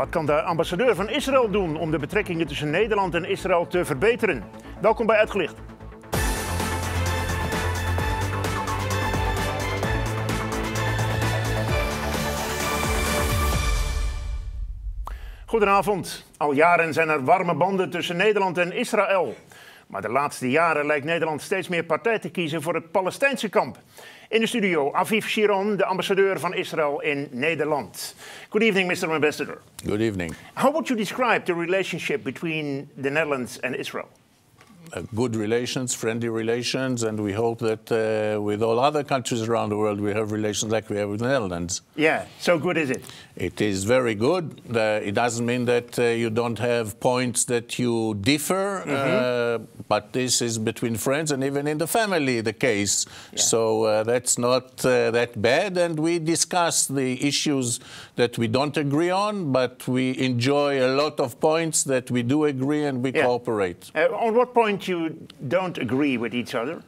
Wat kan de ambassadeur van Israël doen om de betrekkingen tussen Nederland en Israël te verbeteren? Welkom bij Uitgelicht. Goedenavond. Al jaren zijn er warme banden tussen Nederland en Israël. Maar de laatste jaren lijkt Nederland steeds meer partij te kiezen voor het Palestijnse kamp. In de studio Aviv Shiron, de ambassadeur van Israël in Nederland. Good evening, Mr. Ambassador. Good evening. How would you describe the relationship between the Netherlands and Israel? Uh, good relations, friendly relations, and we hope that uh, with all other countries around the world we have relations like we have with the Netherlands. Yeah, so good is it? It is very good. Uh, it doesn't mean that uh, you don't have points that you differ, mm -hmm. but this is between friends and even in the family the case. Yeah. So uh, that's not that bad, and we discuss the issues that we don't agree on, but we enjoy a lot of points that we do agree and we yeah. cooperate. on what point? point you don't agree with each other,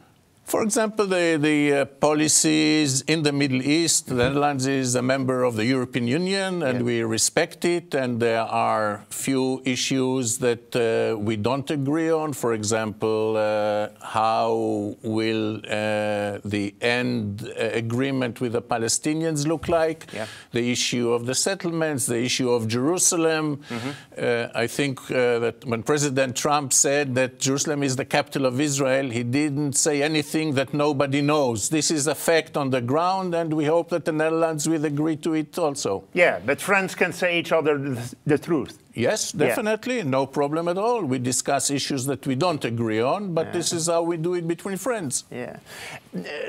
for example, the, the uh, policies in the Middle East, the Netherlands is a member of the European Union and yeah. we respect it, and there are few issues that uh, we don't agree on. For example, uh, how will uh, the end uh, agreement with the Palestinians look like, yeah. the issue of the settlements, the issue of Jerusalem. Mm -hmm. I think that when President Trump said that Jerusalem is the capital of Israel, he didn't say anything thing that nobody knows. This is a fact on the ground, and we hope that the Netherlands will agree to it also. Yeah, but friends can say each other the truth. Yes, definitely, yeah. no problem at all. We discuss issues that we don't agree on, but yeah. this is how we do it between friends. Yeah.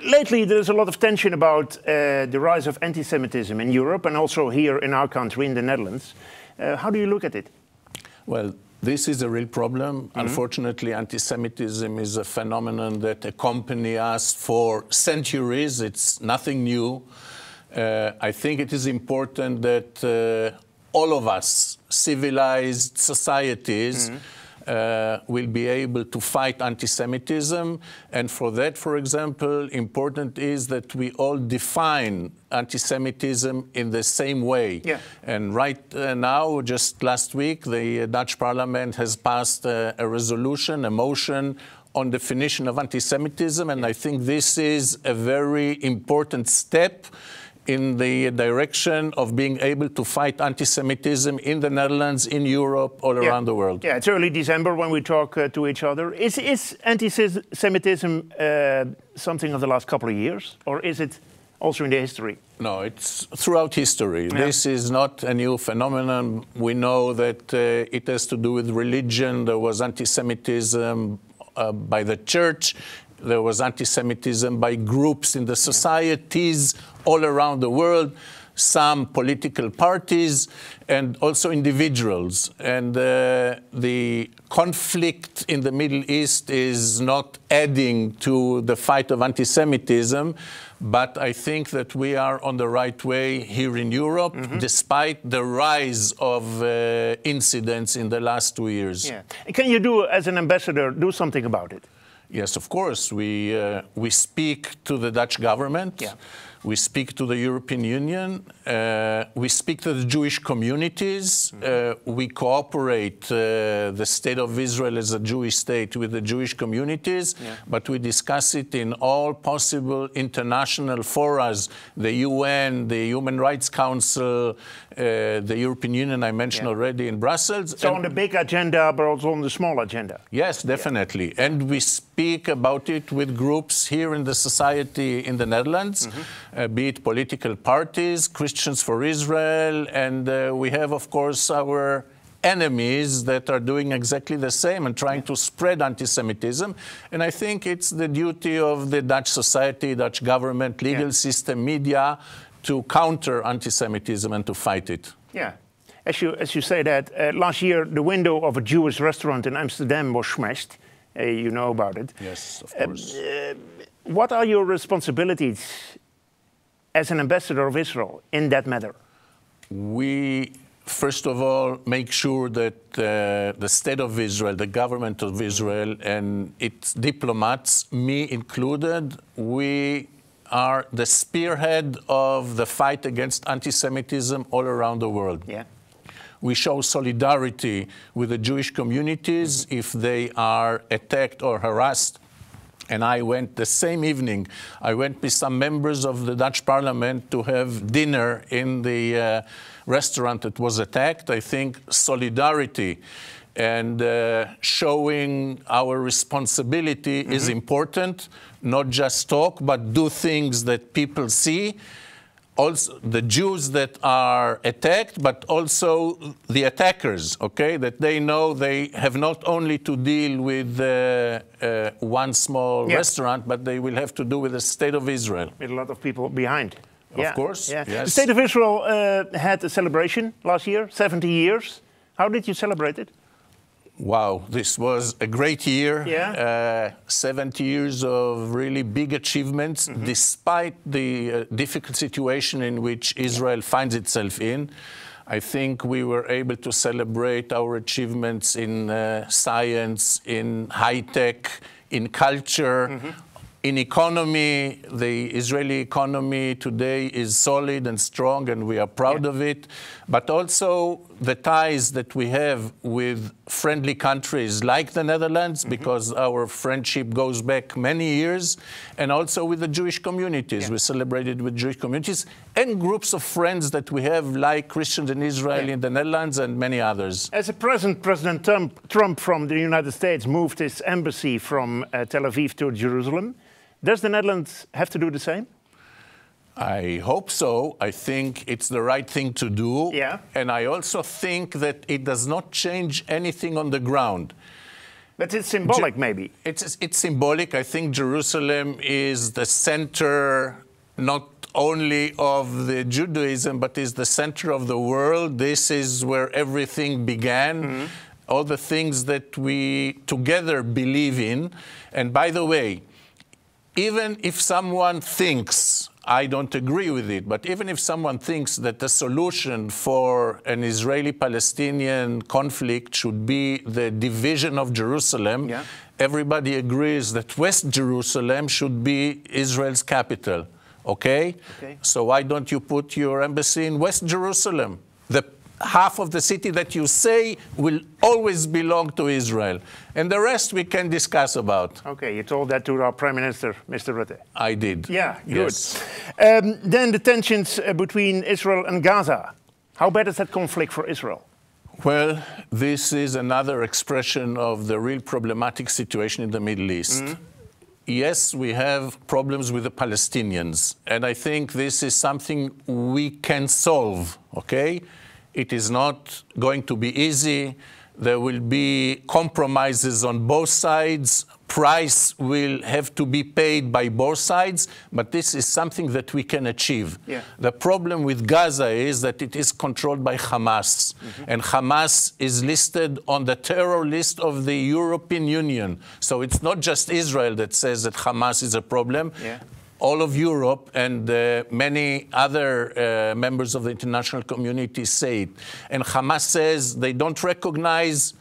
Lately, there's a lot of tension about uh, the rise of anti-Semitism in Europe and also here in our country, in the Netherlands. Uh, how do you look at it? Well, this is a real problem. Mm -hmm. Unfortunately, anti-Semitism is a phenomenon that accompanies us for centuries. It's nothing new. Uh, I think it is important that uh, all of us, civilized societies, mm -hmm uh, will be able to fight anti-Semitism. And for that, for example, important is that we all define anti-Semitism in the same way. Yeah. And right uh, now, just last week, the Dutch parliament has passed a, uh, a resolution, a motion on definition of anti-Semitism. And I think this is a very important step in the direction of being able to fight anti-Semitism in the Netherlands, in Europe, all yeah. around the world. Yeah, it's early December when we talk uh, to each other. Is, is anti-Semitism uh, something of the last couple of years, or is it also in the history? No, it's throughout history. Yeah. This is not a new phenomenon. We know that uh, it has to do with religion. There was anti-Semitism uh, by the church there was anti-Semitism by groups in the societies all around the world, some political parties, and also individuals. And uh, the conflict in the Middle East is not adding to the fight of anti-Semitism, but I think that we are on the right way here in Europe, mm -hmm. despite the rise of uh, incidents in the last two years. Yeah. Can you do, as an ambassador, do something about it? Yes, of course. We, uh, we speak to the Dutch government. Yeah we speak to the European Union, uh, we speak to the Jewish communities, uh, we cooperate uh, the state of Israel as a Jewish state with the Jewish communities, yeah. but we discuss it in all possible international forums, the UN, the Human Rights Council, uh, the European Union I mentioned yeah. already in Brussels. So and on the big agenda, but also on the small agenda. Yes, definitely. Yeah. And we speak about it with groups here in the society in the Netherlands. Mm -hmm uh, be it political parties, Christians for Israel, and uh, we have, of course, our enemies that are doing exactly the same and trying to spread anti-Semitism. And I think it's the duty of the Dutch society, Dutch government, legal yeah. system, media to counter anti-Semitism and to fight it. Yeah. As you, as you say that, uh, last year the window of a Jewish restaurant in Amsterdam was smashed. Uh, you know about it. Yes, of um, course. Uh, what are your responsibilities as an ambassador of Israel in that matter? We, first of all, make sure that uh, the state of Israel, the government of Israel, and its diplomats, me included, we are the spearhead of the fight against anti Semitism all around the world. Yeah. We show solidarity with the Jewish communities if they are attacked or harassed and I went the same evening, I went with some members of the Dutch parliament to have dinner in the uh, restaurant that was attacked. I think solidarity and uh, showing our responsibility mm -hmm. is mm-hmm. important, not just talk, but do things that people see also the Jews that are attacked, but also the attackers, okay? That they know they have not only to deal with uh, uh, one small restaurant, but they will have to do with the state of Israel. With a lot of people behind. Of yeah. course. Yeah. Yes. The state of Israel uh, had a celebration last year, 70 years. How did you celebrate it? Wow, this was a great year. Yeah. Uh, 70 years of really big achievements, mm -hmm. despite the uh, difficult situation in which Israel finds itself in. I think we were able to celebrate our achievements in uh, science, in high tech, in culture, mm -hmm. in economy. The Israeli economy today is solid and strong, and we are proud yeah. of it. But also, the ties that we have with friendly countries like the Netherlands, mm -hmm. because our friendship goes back many years, and also with the Jewish communities. Yeah. We celebrated with Jewish communities and groups of friends that we have, like Christians in Israel, yeah. in the Netherlands, and many others. As a present, President Trump, Trump from the United States moved his embassy from uh, Tel Aviv to Jerusalem. Does the Netherlands have to do the same? I hope so. I think it's the right thing to do. Yeah. And I also think that it does not change anything on the ground. But it's symbolic, maybe. It's, it's symbolic. I think Jerusalem is the center, not only of the Judaism, but is the center of the world. This is where everything began. Mm -hmm. All the things that we together believe in. And by the way, even if someone thinks I don't agree with it. But even if someone thinks that the solution for an Israeli Palestinian conflict should be the division of Jerusalem, yeah. everybody agrees that West Jerusalem should be Israel's capital. Okay? okay? So why don't you put your embassy in West Jerusalem? The half of the city that you say will always belong to Israel. And the rest we can discuss about. Okay, you told that to our Prime Minister, Mr. Rutte. I did. Yeah, yes. good. Um, then the tensions uh, between Israel and Gaza. How bad is that conflict for Israel? Well, this is another expression of the real problematic situation in the Middle East. Mm -hmm yes, we have problems with the Palestinians. And I think this is something we can solve, okay? It is not going to be easy. There will be compromises on both sides. Price will have to be paid by both sides, but this is something that we can achieve. Yeah. The problem with Gaza is that it is controlled by Hamas, mm -hmm. and Hamas is listed on the terror list of the European Union. So it's not just Israel that says that Hamas is a problem. Yeah all of Europe and uh, many other uh, members of the international community say it. And Hamas says they don't recognize,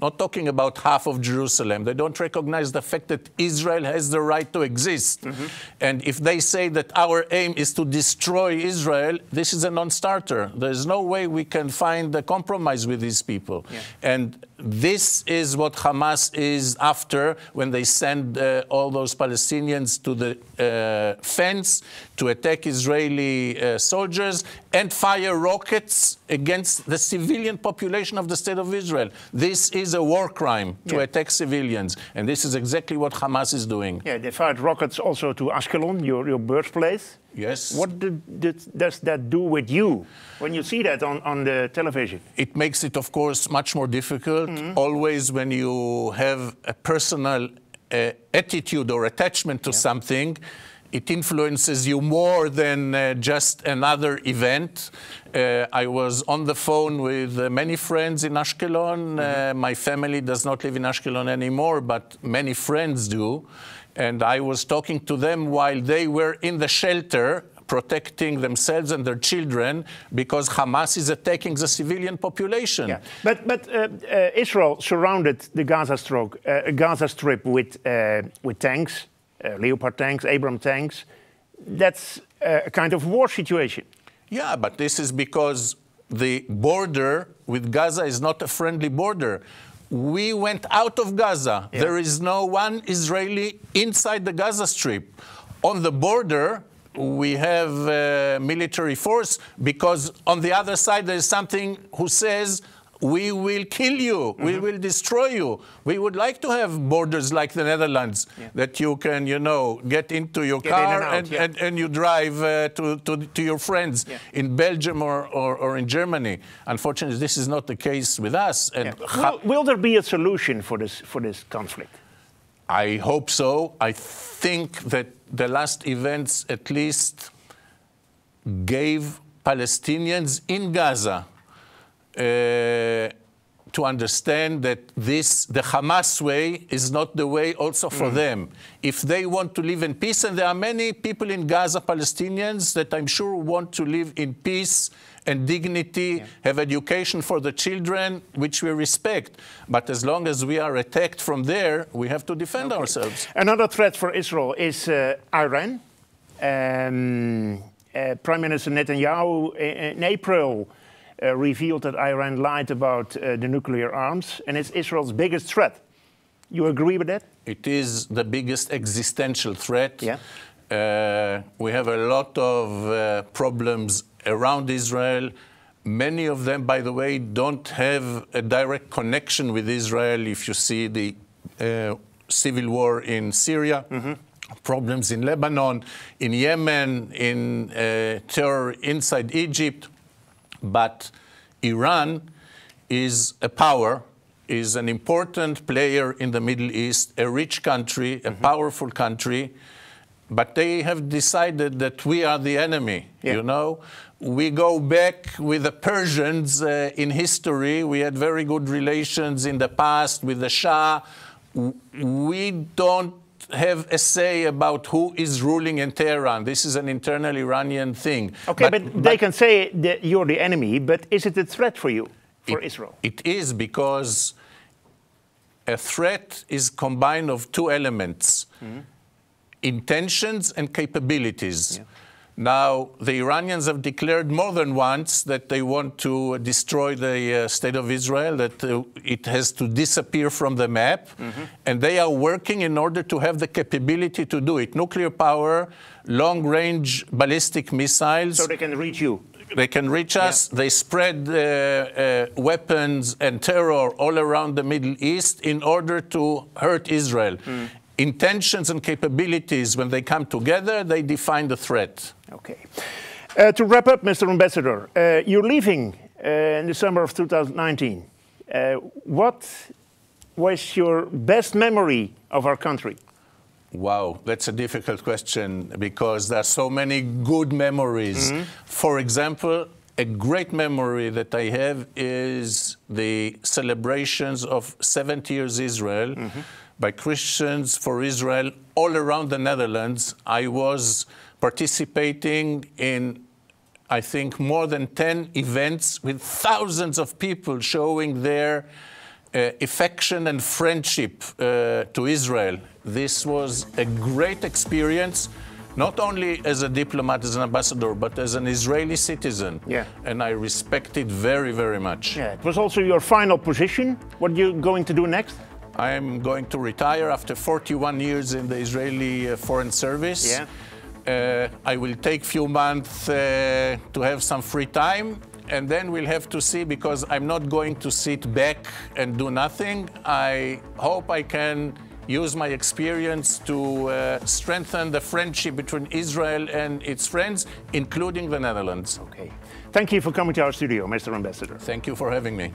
not talking about half of Jerusalem, they don't recognize the fact that Israel has the right to exist. Mm -hmm. And if they say that our aim is to destroy Israel, this is a non starter. There's no way we can find a compromise with these people. Yeah. And this is what Hamas is after when they send uh, all those Palestinians to the uh, fence to attack Israeli uh, soldiers and fire rockets against the civilian population of the state of Israel. This is a war crime to yeah. attack civilians, and this is exactly what Hamas is doing. Yeah, they fired rockets also to Ashkelon, your, your birthplace. Yes. What did, did, does that do with you when you see that on, on the television? It makes it, of course, much more difficult. Mm -hmm. Always when you have a personal uh, attitude or attachment to yeah. something, it influences you more than uh, just another event. Uh, I was on the phone with uh, many friends in Ashkelon. Mm -hmm. my family does not live in Ashkelon anymore, but many friends do. And I was talking to them while they were in the shelter protecting themselves and their children because Hamas is attacking the civilian population. Yeah. But, but uh, uh, Israel surrounded the Gaza, stroke, uh, Gaza Strip with, uh, with tanks, uh, Leopard tanks, Abram tanks. That's uh, a kind of war situation. Yeah, but this is because the border with Gaza is not a friendly border we went out of Gaza. Yeah. There is no one Israeli inside the Gaza Strip. On the border, we have uh, military force because on the other side there is something who says we will kill you, mm -hmm. we mm-hmm. will destroy you. We would like to have borders like the Netherlands yeah. that you can, you know, get into your get car and, out, and, yeah. and, and, you drive uh, to, to, to, your friends yeah. in Belgium or, or, or, in Germany. Unfortunately, this is not the case with us. Will, will there be a solution for this, for this conflict? I hope so. I think that the last events at least gave Palestinians in Gaza uh, to understand that this, the Hamas way is not the way also for mm. them. If they want to live in peace, and there are many people in Gaza, Palestinians, that I'm sure want to live in peace and dignity, yeah. have education for the children, which we respect. But as long as we are attacked from there, we have to defend okay. ourselves. Another threat for Israel is uh, Iran. Um, uh, Prime Minister Netanyahu uh, in April uh, revealed that Iran lied about uh, the nuclear arms, and it's Israel's biggest threat. You agree with that? It is the biggest existential threat. Yeah. Uh, we have a lot of uh, problems around Israel. Many of them, by the way, don't have a direct connection with Israel. If you see the uh, civil war in Syria, mm -hmm problems in Lebanon, in Yemen, in uh, terror inside Egypt. But Iran is a power, is an important player in the Middle East, a rich country, a mm -hmm. powerful country. But they have decided that we are the enemy, yeah. you know? We go back with the Persians uh, in history. We had very good relations in the past with the Shah. We don't have a say about who is ruling in Tehran. This is an internal Iranian thing. Okay, but, but they but, can say that you're the enemy, but is it a threat for you, for it, Israel? It is because a threat is combined of two elements, mm -hmm. intentions and capabilities. Yeah. Now, the Iranians have declared more than once that they want to destroy the uh, state of Israel, that uh, it has to disappear from the map. Mm -hmm. And they are working in order to have the capability to do it. Nuclear power, long range ballistic missiles. So they can reach you. They can reach us. Yeah. They spread uh, uh weapons and terror all around the Middle East in order to hurt Israel. Mm intentions and capabilities, when they come together, they define the threat. Okay. Uh, to wrap up, Mr. Ambassador, uh, you're leaving uh, in the summer of 2019. Uh, what was your best memory of our country? Wow, that's a difficult question because there are so many good memories. Mm -hmm. For example, a great memory that I have is the celebrations of 70 years Israel. Mm -hmm by Christians for Israel all around the Netherlands. I was participating in, I think, more than 10 events with thousands of people showing their uh, affection and friendship uh, to Israel. This was a great experience not only as a diplomat, as an ambassador, but as an Israeli citizen. Yeah. And I respect it very, very much. Yeah. It was also your final position. What are you going to do next? I'm going to retire after 41 years in the Israeli uh, Foreign Service. Yeah. Uh, I will take a few months uh, to have some free time and then we'll have to see because I'm not going to sit back and do nothing. I hope I can use my experience to uh, strengthen the friendship between Israel and its friends, including the Netherlands. Okay. Thank you for coming to our studio, Mr. Ambassador. Thank you for having me.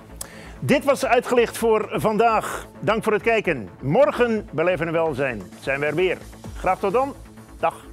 Dit was Uitgelicht voor vandaag. Dank voor het kijken. Morgen beleven en Welzijn zijn we er weer. Graag tot dan. Dag.